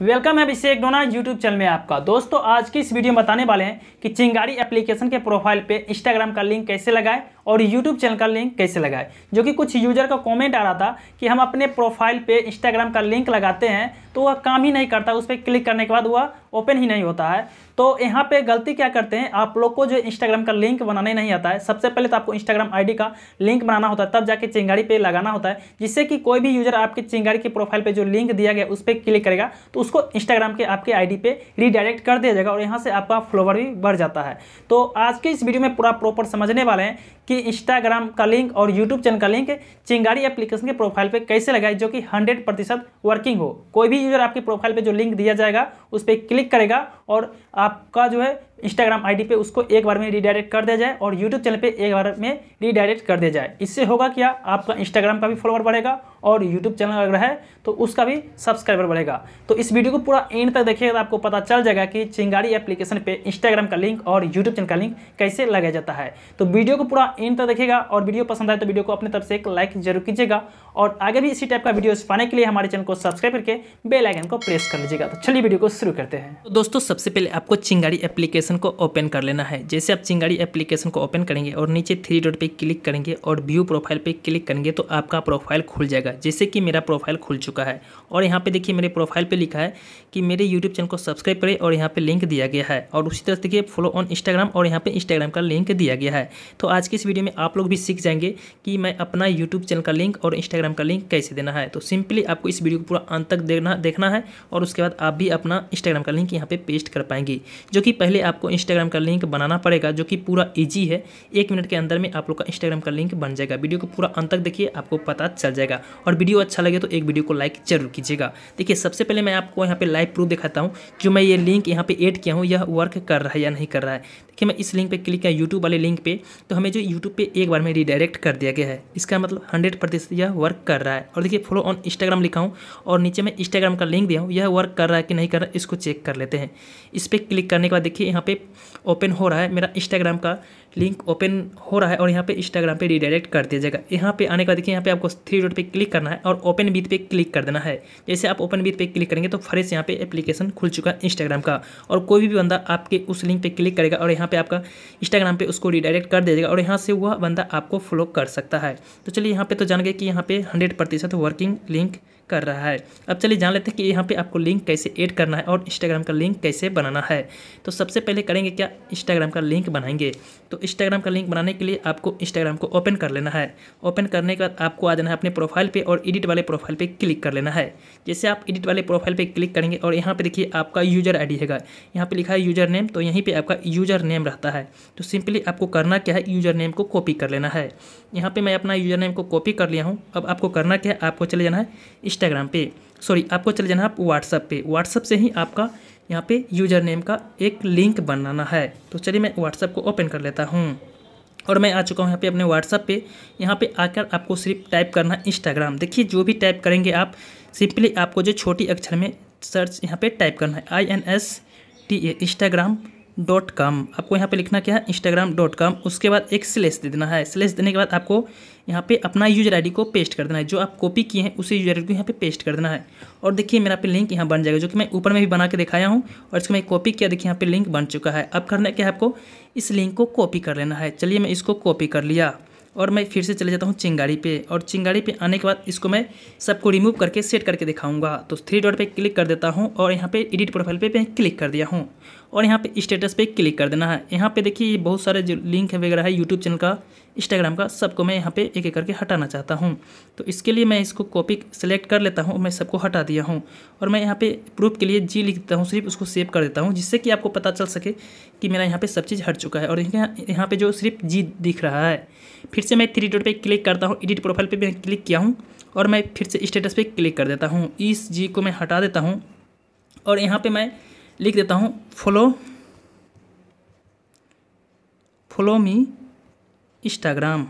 welcome है अभिषेक डोना YouTube channel में आपका दोस्तों आज की इस वीडियो में बताने वाले हैं कि चिंगारी एप्लीकेशन के प्रोफाइल पे इंस्टाग्राम का लिंक कैसे लगाएं और यूट्यूब चैनल का लिंक कैसे लगाए जो कि कुछ यूजर का कॉमेंट आ रहा था कि हम अपने प्रोफाइल पे इंस्टाग्राम का लिंक लगाते हैं तो वह काम ही नहीं करता उस पर क्लिक करने के बाद वह ओपन ही नहीं होता है तो यहाँ पे गलती क्या करते हैं आप लोग को जो इंस्टाग्राम का लिंक बनाने नहीं आता है सबसे पहले तो आपको इंस्टाग्राम आईडी का लिंक बनाना होता है तब जाके चिंगारी पे लगाना होता है जिससे कि कोई भी यूजर आपके चिंगारी के प्रोफाइल पे जो लिंक दिया गया उस पर क्लिक करेगा तो उसको इंस्टाग्राम के आपके आईडी पे रीडायरेक्ट कर दिया जाएगा और यहाँ से आपका फ्लोवर भी बढ़ जाता है तो आज के इस वीडियो में पूरा प्रॉपर समझने वाले हैं कि कि इंस्टाग्राम का लिंक और यूट्यूब चैनल का लिंक चिंगारी एप्लीकेशन के प्रोफाइल पे कैसे लगाए जो कि 100 प्रतिशत वर्किंग हो कोई भी यूज़र आपके प्रोफाइल पे जो लिंक दिया जाएगा उस पर क्लिक करेगा और आपका जो है इंस्टाग्राम आईडी पे उसको एक बार में रीडायरेक्ट कर दिया जाए और यूट्यूब चैनल पे एक बार में रीडायरेक्ट कर दिया जाए इससे होगा क्या आपका इंस्टाग्राम का भी फॉलोअर बढ़ेगा और यूट्यूब चैनल अगर है तो उसका भी सब्सक्राइबर बढ़ेगा तो इस वीडियो को पूरा एंड तक देखिएगा तो आपको पता चल जाएगा कि चिंगारी एप्लीकेशन पर इंस्टाग्राम का लिंक और यूट्यूब चैनल का लिंक कैसे लगाया जाता है तो वीडियो को पूरा एंड तक देखेगा और वीडियो पसंद आए तो वीडियो को अपने तरफ से एक लाइक जरूर कीजिएगा और आगे भी इसी टाइप का वीडियो पाने के लिए हमारे चैनल को सब्सक्राइब करके बेलाइकन को प्रेस कर लीजिएगा तो चलिए वीडियो को शुरू करते हैं तो दोस्तों सबसे पहले आपको चिंगारी एप्लीकेशन एप्लीकेशन को ओपन कर लेना है जैसे आप चिंगारी एप्लीकेशन को ओपन करेंगे और नीचे थ्री डॉट पे क्लिक करेंगे और व्यू प्रोफाइल पे क्लिक करेंगे तो आपका प्रोफाइल खुल जाएगा जैसे कि मेरा प्रोफाइल खुल चुका है और यहाँ पे देखिए मेरे प्रोफाइल पे लिखा है कि मेरे यूट्यूब चैनल को सब्सक्राइब करें और यहाँ पर लिंक दिया गया है और उसी तरह देखिए फॉलो ऑन इंस्टाग्राम और यहाँ पर इंस्टाग्राम का लिंक दिया गया है तो आज की इस वीडियो में आप लोग भी सीख जाएंगे कि मैं अपना यूट्यूब चैनल का लिंक और इंस्टाग्राम का लिंक कैसे देना है तो सिंपली आपको इस वीडियो को पूरा अंत तक देखना देखना है और उसके बाद आप भी अपना इंस्टाग्राम का लिंक यहाँ पर पेस्ट कर पाएंगे जो कि पहले आप आपको इंस्टाग्राम का लिंक बनाना पड़ेगा जो कि पूरा ईजी है एक मिनट के अंदर में आप लोग का इंस्टाग्राम का लिंक बन जाएगा वीडियो को पूरा अंत तक देखिए आपको पता चल जाएगा और वीडियो अच्छा लगे तो एक वीडियो को लाइक जरूर कीजिएगा देखिए सबसे पहले मैं आपको यहाँ पे लाइव प्रूफ दिखाता हूँ जो मैं ये लिंक यहाँ पे एड किया हूँ यह वर्क कर रहा है या नहीं कर रहा है कि मैं इस लिंक पर क्लिक किया यूट्यूब वाले लिंक पर तो हमें जो यूट्यूब पर एक बार में रिडायरेक्ट कर दिया गया है इसका मतलब हंड्रेड प्रतिशत यह वर्क कर रहा है और देखिए फॉलो ऑन इंस्टाग्राम लिखा हूँ और नीचे मैं इंस्टाग्राम का लिंक दिया हूँ यह वर्क कर रहा है कि नहीं कर रहा इसको चेक कर लेते हैं इस पर क्लिक करने के बाद देखिए यहाँ पर ओपन हो रहा है मेरा इंस्टाग्राम का लिंक ओपन हो रहा है और यहाँ पे इंस्टाग्राम पे रिडायरेक्ट कर दीजिएगा यहाँ पे आने के बाद देखिए यहाँ पे आपको थ्री डॉट पे क्लिक करना है और ओपन बीथ पे क्लिक कर देना है जैसे आप ओपन बीथ पे क्लिक करेंगे तो फ्रेश यहाँ पे एप्लीकेशन खुल चुका है इंस्टाग्राम का और कोई भी बंदा आपके उस लिंक पर क्लिक करेगा और यहाँ पर आपका इंस्टाग्राम पर उसको रिडायरेक्ट कर दीजिएगा और यहाँ से वह बंदा आपको फॉलो कर सकता है तो चलिए यहाँ पर तो जान गए कि यहाँ पर हंड्रेड वर्किंग लिंक कर रहा है अब चलिए जान लेते हैं कि यहाँ पे आपको लिंक कैसे ऐड करना है और इंस्टाग्राम का लिंक कैसे बनाना है तो सबसे पहले करेंगे क्या इंस्टाग्राम का लिंक बनाएंगे तो इंस्टाग्राम का लिंक बनाने के लिए आपको इंस्टाग्राम को ओपन कर लेना है ओपन करने के बाद आपको आ जाना है अपने प्रोफाइल पर और एडिट वाले प्रोफाइल पर क्लिक कर लेना है जैसे आप एडिट वाले प्रोफाइल पर क्लिक करेंगे और यहाँ पर देखिए आपका यूजर आई है यहाँ पर लिखा है यूजर नेम तो यहीं पर आपका यूजर नेम रहता है तो सिंपली आपको करना क्या है यूजर नेम को कॉपी कर लेना है यहाँ पर मैं अपना यूजर नेम को कॉपी कर लिया हूँ अब आपको करना क्या है आपको चले जाना है इंस्टाग्राम पे सॉरी आपको चले जाना है आप व्हाट्सअप पे व्हाट्सअप से ही आपका यहाँ पे यूजर नेम का एक लिंक बनाना है तो चलिए मैं व्हाट्सअप को ओपन कर लेता हूँ और मैं आ चुका हूँ यहाँ पे अपने व्हाट्सअप पे यहाँ पे आकर आपको सिर्फ टाइप करना है इंस्टाग्राम देखिए जो भी टाइप करेंगे आप सिंपली आपको जो छोटी अक्षर में सर्च यहाँ पे टाइप करना है I N S T A Instagram dot com आपको यहाँ पे लिखना क्या है इंस्टाग्राम डॉट कॉम उसके बाद एक स्लेस दे देना है स्लेस देने के बाद आपको यहाँ पे अपना यूजर आईडी को पेस्ट कर देना है जो आप कॉपी किए हैं उसे यूजर आईडी को यहाँ पे पेस्ट कर देना है और देखिए मेरा पे लिंक यहाँ बन जाएगा जो कि मैं ऊपर में भी बना के दिखाया हूँ और इसको मैं कॉपी किया देखिए यहाँ पे लिंक बन चुका है अब करना क्या है आपको इस लिंक को कॉपी कर लेना है चलिए मैं इसको कॉपी कर लिया और मैं फिर से चले जाता हूँ चिंगाड़ी पे और चिंगाड़ी पे आने के बाद इसको मैं सबको रिमूव करके सेट करके दिखाऊंगा तो थ्री डॉट पे क्लिक कर देता हूँ और यहाँ पे एडिट प्रोफाइल पे मैं क्लिक कर दिया हूँ और यहाँ पे स्टेटस पे क्लिक कर देना है यहाँ पे देखिए बहुत सारे जो लिंक वगैरह है यूट्यूब चैनल का इंस्टाग्राम का सबको मैं यहाँ पे एक एक करके हटाना चाहता हूँ तो इसके लिए मैं इसको कॉपी सेलेक्ट कर लेता हूँ मैं सबको हटा दिया हूँ और मैं यहाँ पे प्रूफ के लिए जी लिख देता हूँ सिर्फ उसको सेव कर देता हूँ जिससे कि आपको पता चल सके कि मेरा यहाँ पर सब चीज़ हट चुका है और यहाँ पर जो सिर्फ जी दिख रहा है फिर से मैं थ्री डॉट पर क्लिक करता हूँ एडिट प्रोफाइल पर मैं क्लिक किया हूँ और मैं फिर से स्टेटस पर क्लिक कर देता हूँ इस जी को मैं हटा देता हूँ और यहाँ पर मैं लिख देता हूँ फॉलो फॉलो मी इंस्टाग्राम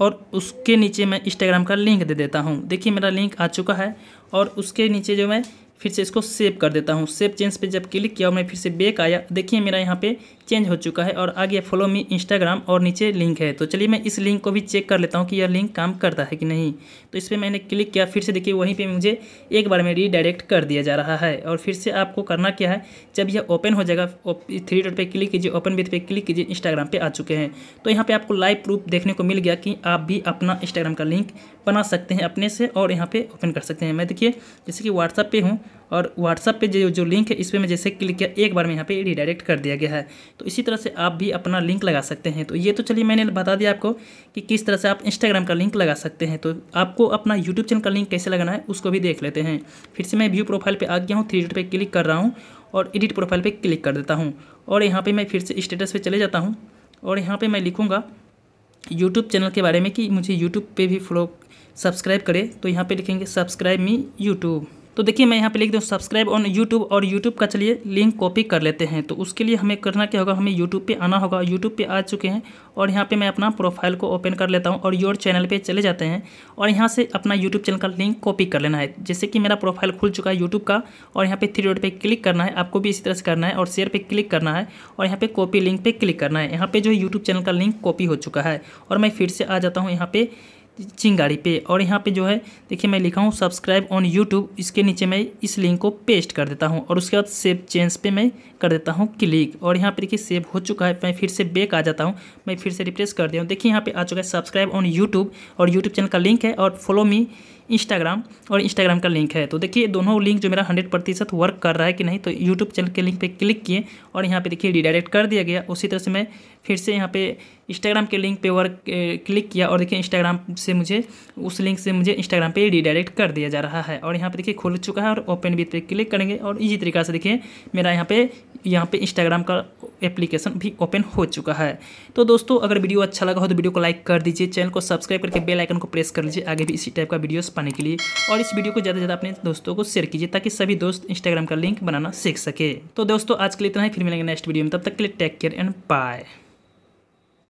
और उसके नीचे मैं इंस्टाग्राम का लिंक दे देता हूँ देखिए मेरा लिंक आ चुका है और उसके नीचे जो मैं फिर से इसको सेव कर देता हूँ सेव चेंज पे जब क्लिक किया और मैं फिर से बेक आया देखिए मेरा यहाँ पे चेंज हो चुका है और आगे फॉलो मी इंस्टाग्राम और नीचे लिंक है तो चलिए मैं इस लिंक को भी चेक कर लेता हूँ कि यह लिंक काम करता है कि नहीं तो इस पर मैंने क्लिक किया फिर से देखिए वहीं पर मुझे एक बार में रीडायरेक्ट कर दिया जा रहा है और फिर से आपको करना क्या है जब यह ओपन हो जाएगा थ्री डॉट पर क्लिक कीजिए ओपन विथ पे क्लिक कीजिए इंस्टाग्राम पर आ चुके हैं तो यहाँ पर आपको लाइव प्रूफ देखने को मिल गया कि आप भी अपना इंस्टाग्राम का लिंक बना सकते हैं अपने से और यहाँ पर ओपन कर सकते हैं मैं देखिए जैसे कि व्हाट्सअप पर हूँ और व्हाट्सअप पे जो जो लिंक है इस पर मैं जैसे क्लिक किया एक बार में यहाँ पे रिडायरेक्ट कर दिया गया है तो इसी तरह से आप भी अपना लिंक लगा सकते हैं तो ये तो चलिए मैंने बता दिया आपको कि किस तरह से आप इंस्टाग्राम का लिंक लगा सकते हैं तो आपको अपना यूट्यूब चैनल का लिंक कैसे लगाना है उसको भी देख लेते हैं फिर से मैं व्यू प्रोफाइल पर आ गया हूँ थ्री डेट पर क्लिक कर रहा हूँ और एडिट प्रोफाइल पर क्लिक कर देता हूँ और यहाँ पर मैं फिर से स्टेटस पर चले जाता हूँ और यहाँ पर मैं लिखूँगा यूट्यूब चैनल के बारे में कि मुझे यूट्यूब पर भी फॉलो सब्सक्राइब करें तो यहाँ पर लिखेंगे सब्सक्राइब मी यूट्यूब तो देखिए मैं यहाँ पे लिख दूँ सब्सक्राइब ऑन यूट्यूब और यूट्यूब का चलिए लिंक कॉपी कर लेते हैं तो उसके लिए हमें करना क्या होगा हमें यूट्यूब पे आना होगा यूट्यूब पे आ चुके हैं और यहाँ पे मैं अपना प्रोफाइल को ओपन कर लेता हूँ और योर चैनल पर चले जाते हैं और यहाँ से अपना यूट्यूब चैनल का लिंक कॉपी कर लेना है जैसे कि मेरा प्रोफाइल खुल चुका है यूट्यूब का और यहाँ पर थ्री डॉट पर क्लिक करना है आपको भी इसी तरह से करना है और शेयर पर क्लिक करना है और यहाँ पर कॉपी लिंक पर क्लिक करना है यहाँ पर जो है यूट्यूब चैनल का लिंक कॉपी हो चुका है और मैं फिर से आ जाता हूँ यहाँ पर चिंगारी पे और यहाँ पे जो है देखिए मैं लिखा हूँ सब्सक्राइब ऑन यूट्यूब इसके नीचे मैं इस लिंक को पेस्ट कर देता हूँ और उसके बाद सेव चेंज पे मैं कर देता हूँ क्लिक और यहाँ पे देखिए सेव हो चुका है मैं फिर से बैक आ जाता हूँ मैं फिर से रिप्लेस कर दिया हूँ देखिए यहाँ पे आ चुका है सब्सक्राइब ऑन यूट्यूब और यूट्यूब चैनल का लिंक है और फॉलो मी इंस्टाग्राम और इंस्टाग्राम का लिंक है तो देखिए दोनों लिंक जो मेरा हंड्रेड प्रतिशत वर्क कर रहा है कि नहीं तो यूट्यूब चैनल के लिंक पर क्लिक किए और यहाँ पर देखिए रिडायरेक्ट कर दिया गया उसी तरह से मैं फिर से यहाँ पे इंस्टाग्राम के लिंक पे वर्क क्लिक किया और देखिए इंस्टाग्राम से मुझे उस लिंक से मुझे इंस्टाग्राम पर रिडायरेक्ट कर दिया जा रहा है और यहाँ पर देखिए खुल चुका है और ओपन भी पे क्लिक करेंगे और इसी तरीका से देखिए मेरा यहाँ पर यहाँ पे इंस्टाग्राम का एप्लीकेशन भी ओपन हो चुका है तो दोस्तों अगर वीडियो अच्छा लगा हो तो वीडियो को लाइक कर दीजिए चैनल को सब्सक्राइब करके बेल आइकन को प्रेस कर लीजिए आगे भी इसी टाइप का वीडियोस पाने के लिए और इस वीडियो को ज़्यादा से ज़्यादा अपने दोस्तों को शेयर कीजिए ताकि सभी दोस्त इंस्टाग्राम का लिंक बनाना सीख सके तो दोस्तों आज के लिए इतना ही फिर मिलेंगे नेक्स्ट वीडियो में तब तक के लिए टेक केयर एंड बाय